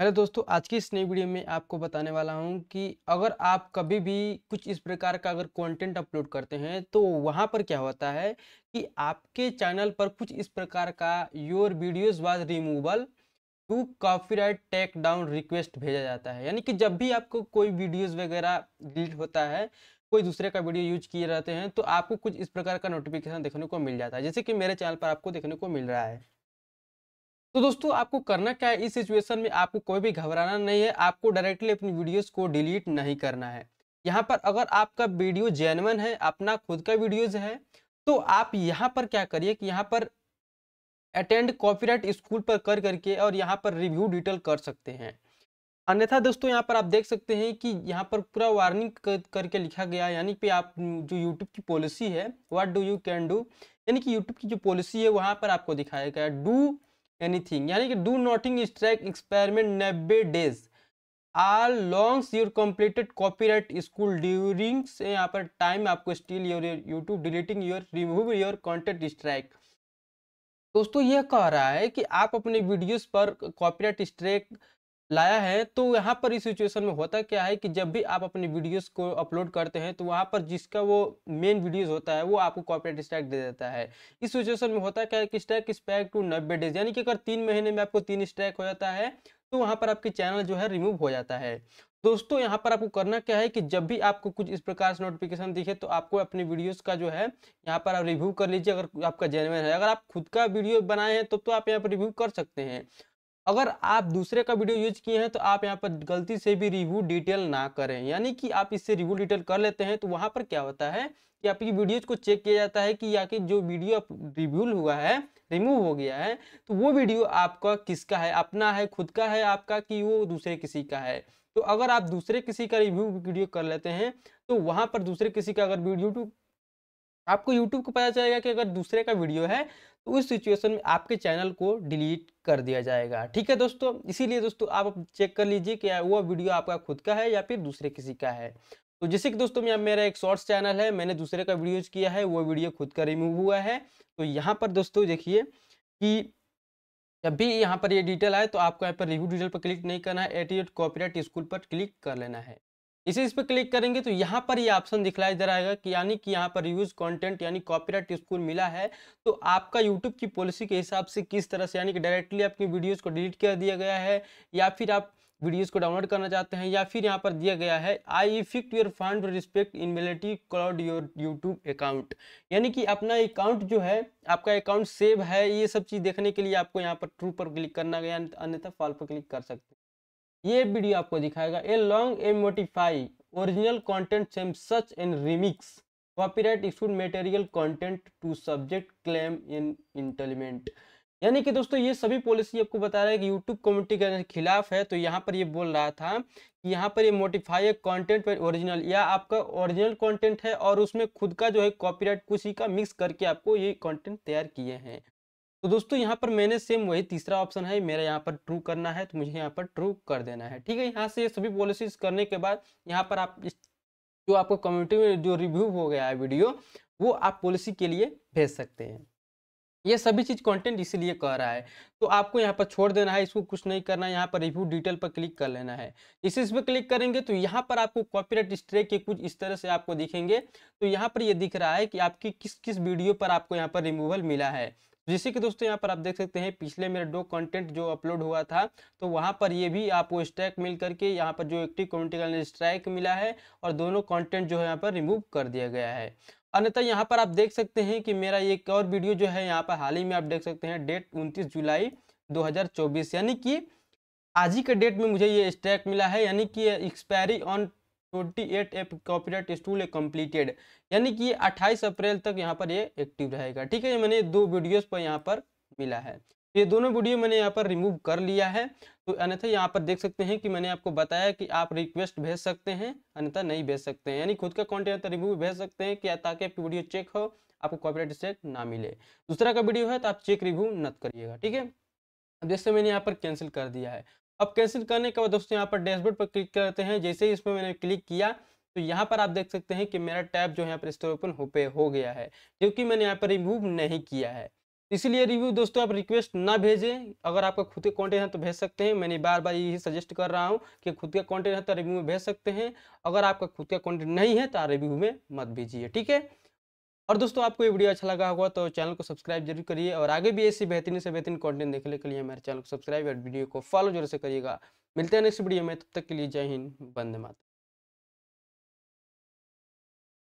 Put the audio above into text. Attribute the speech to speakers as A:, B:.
A: hello दोस्तों आज की इस नई वीडियो में आपको बताने वाला हूं कि अगर आप कभी भी कुछ इस प्रकार का अगर कंटेंट अपलोड करते हैं तो वहां पर क्या होता है कि आपके चैनल पर कुछ इस प्रकार का your videos was removal to copyright take down request भेजा जाता है यानी कि जब भी आपको कोई वीडियोस वगैरह डिलीट होता है कोई दूसरे का वीडियो यूज किए रहते हैं तो आपको कुछ इस प्रकार का नोटिफिकेशन देखने को मिल जाता है जैसे कि मेरे चैनल पर आपको देखने को मिल रहा है तो दोस्तों आपको करना क्या है इस सिचुएशन में आपको कोई भी घबराना नहीं है आपको डायरेक्टली अपनी वीडियोस को डिलीट नहीं करना है यहाँ पर अगर आपका वीडियो जेनवन है अपना खुद का वीडियोज है तो आप यहाँ पर क्या करिए कि यहाँ पर अटेंड कॉपीराइट स्कूल पर कर करके और यहाँ पर रिव्यू डिटेल कर सकते हैं अन्यथा दोस्तों यहाँ पर आप देख सकते हैं कि यहाँ पर पूरा वार्निंग कर, करके लिखा गया यानी कि आप जो यूट्यूब की पॉलिसी है what do you can do यानी कि यूट्यूब की जो पॉलिसी है वहाँ पर आपको दिखाया गया डू एनीथिंग यानी कि डू नॉटिंग स्ट्राइक एक्सपेरिमेंट नब्बे days are longs your completed copyright school during से यहाँ पर टाइम आपको still your YouTube deleting your remove your content strike दोस्तों यह कह रहा है कि आप अपने वीडियोस पर कॉपीराइट स्ट्राइक लाया है तो यहाँ पर इस सिचुएशन में होता क्या है कि जब भी आप अपने वीडियोस को अपलोड करते हैं तो वहाँ पर जिसका वो मेन वीडियोस होता है वो आपको कॉपरेट स्टैक दे देता है इस सिचुएशन में होता क्या है कि स्टैक इस पैक टू नब्बे डेज यानी कि अगर तीन महीने में आपको तीन स्टैक हो जाता है तो वहाँ पर आपके चैनल जो है रिमूव हो जाता है दोस्तों यहाँ पर आपको करना क्या है कि जब भी आपको कुछ इस प्रकार से नोटिफिकेशन दिखे तो आपको अपने वीडियोस का जो है यहाँ पर आप रिव्यू कर लीजिए अगर आपका जेनवन है अगर आप खुद का वीडियो बनाए हैं तो, तो आप यहाँ पर रिव्यू कर सकते हैं अगर आप दूसरे का वीडियो यूज किए हैं तो आप यहाँ पर गलती से भी रिव्यू डिटेल ना करें यानी कि आप इससे रिव्यू डिटेल कर लेते हैं तो वहाँ पर क्या होता है कि आपकी वीडियोज को चेक किया जाता है कि या कि जो वीडियो रिव्यूल हुआ है रिमूव हो गया है तो वो वीडियो आपका किसका है अपना है खुद का है आपका कि वो दूसरे किसी का है तो अगर आप दूसरे किसी का रिव्यू वीडियो कर लेते हैं तो वहाँ पर दूसरे किसी का अगर वीडियो आपको यूट्यूब को पता चलेगा कि अगर दूसरे का वीडियो है तो उस सिचुएशन में आपके चैनल को डिलीट कर दिया जाएगा ठीक है दोस्तों इसीलिए दोस्तों आप चेक कर लीजिए कि वो वीडियो आपका खुद का है या फिर दूसरे किसी का है तो जैसे कि दोस्तों में मेरा एक शॉर्ट्स चैनल है मैंने दूसरे का वीडियो किया है वो वीडियो खुद का रिमूव हुआ है तो यहाँ पर दोस्तों देखिए कि जब भी यहाँ पर ये डिटेल आए तो आपको यहाँ पर रिव्यू डिटेल पर क्लिक नहीं करना है एट कॉपीराइट स्कूल पर क्लिक कर लेना है इसे इस पर क्लिक करेंगे तो यहाँ पर ये ऑप्शन दिखलाई जा रहा है कि यानी कि यहाँ पर यूज कंटेंट यानी कॉपीराइट स्कूल मिला है तो आपका यूट्यूब की पॉलिसी के हिसाब से किस तरह से यानी कि डायरेक्टली आपकी वीडियोस को डिलीट कर दिया गया है या फिर आप वीडियोस को डाउनलोड करना चाहते हैं या फिर यहाँ पर दिया गया है I effect your fund respect in military cloud your YouTube account यानी कि अपना अकाउंट जो है आपका अकाउंट सेव है ये सब चीज़ देखने के लिए आपको यहाँ पर ट्रू पर क्लिक करना गया अन्यथा फॉल पर क्लिक कर सकते हैं ये वीडियो आपको दिखाएगा a long a modify original content same such in remix copyright issued material content to subject claim in entitlement यानी कि दोस्तों ये सभी पॉलिसी आपको बता रहा है कि यूट्यूब कम्युनिटी के खिलाफ है तो यहाँ पर ये बोल रहा था कि यहाँ पर ये मोटिफाई कंटेंट पर ओरिजिनल या आपका ओरिजिनल कंटेंट है और उसमें खुद का जो है कॉपीराइट कुछ ही का मिक्स करके आपको ये कंटेंट तैयार किए हैं तो दोस्तों यहाँ पर मैंने सेम वही तीसरा ऑप्शन है मेरा यहाँ पर ट्रू करना है तो मुझे यहाँ पर ट्रू कर देना है ठीक है यहाँ से सभी पॉलिसीज करने के बाद यहाँ पर आप जो आपको कम्युनिटी में जो रिव्यू हो गया है वीडियो वो आप पॉलिसी के लिए भेज सकते हैं ये सभी चीज़ कंटेंट इसीलिए कह रहा है तो आपको यहाँ पर छोड़ देना है इसको कुछ नहीं करना है यहाँ पर रिव्यू डिटेल पर क्लिक कर लेना है इसी इस पर क्लिक करेंगे तो यहाँ पर आपको कॉपीराइट स्ट्रेक के कुछ इस तरह से आपको दिखेंगे तो यहाँ पर ये यह दिख रहा है कि आपकी किस किस वीडियो पर आपको यहाँ पर रिमूवल मिला है जिससे कि दोस्तों यहाँ पर आप देख सकते हैं पिछले मेरा दो कंटेंट जो अपलोड हुआ था तो वहाँ पर ये भी आपको स्ट्राइक मिल करके यहाँ पर जो एक्टिव कम्युनिटी का स्ट्राइक मिला है और दोनों कंटेंट जो है यहाँ पर रिमूव कर दिया गया है अन्यथा यहाँ पर आप देख सकते हैं कि मेरा एक और वीडियो जो है यहाँ पर हाल ही में आप देख सकते हैं डेट उनतीस जुलाई दो यानी कि आज ही के डेट में मुझे ये स्ट्राइक मिला है यानी कि expiry on copyright school completed यानी कि 28 अप्रैल तक यहाँ पर ये एक्टिव रहेगा ठीक है ये मैंने दो वीडियोस पर यहाँ पर मिला है ये दोनों वीडियो मैंने यहाँ पर रिमूव कर लिया है तो अन्यथा यहाँ पर देख सकते हैं कि मैंने आपको बताया कि आप रिक्वेस्ट भेज सकते हैं अन्यथा नहीं भेज सकते हैं यानी खुद का कॉन्टेंट रिमूव तो भेज सकते हैं कि ताकि आपकी वीडियो चेक हो आपको कॉपीराइट चेक ना मिले दूसरा का वीडियो है तो आप चेक रिव्यू न करिएगा ठीक है जैसे मैंने यहाँ पर कैंसिल कर दिया है अब कैंसिल करने के बाद दोस्तों यहाँ पर डैशबोर्ड पर क्लिक करते हैं जैसे ही इसमें मैंने क्लिक किया तो यहाँ पर आप देख सकते हैं कि मेरा टैब जो यहाँ पर स्टोर ओपन हो पे हो गया है क्योंकि मैंने यहाँ पर रिमूव नहीं किया है इसलिए रिव्यू दोस्तों आप रिक्वेस्ट ना भेजें अगर आपका खुद के कॉन्टेंट है तो भेज सकते हैं मैंने बार बार यही सजेस्ट कर रहा हूँ कि खुद का कॉन्टेंट है तो रिव्यू में भेज सकते हैं अगर आपका खुद का कॉन्टेंट नहीं है तो आप रिव्यू में मत भेजिए ठीक है और दोस्तों आपको ये वीडियो अच्छा लगा होगा तो चैनल को सब्सक्राइब जरूर करिए और आगे भी ऐसी बेहतरीन से बेहतरीन कंटेंट देखने के लिए हमारे चैनल को सब्सक्राइब और वीडियो को फॉलो जरूर से करिएगा मिलते हैं नेक्स्ट वीडियो में तब तक के लिए जय हिंद बंदे मात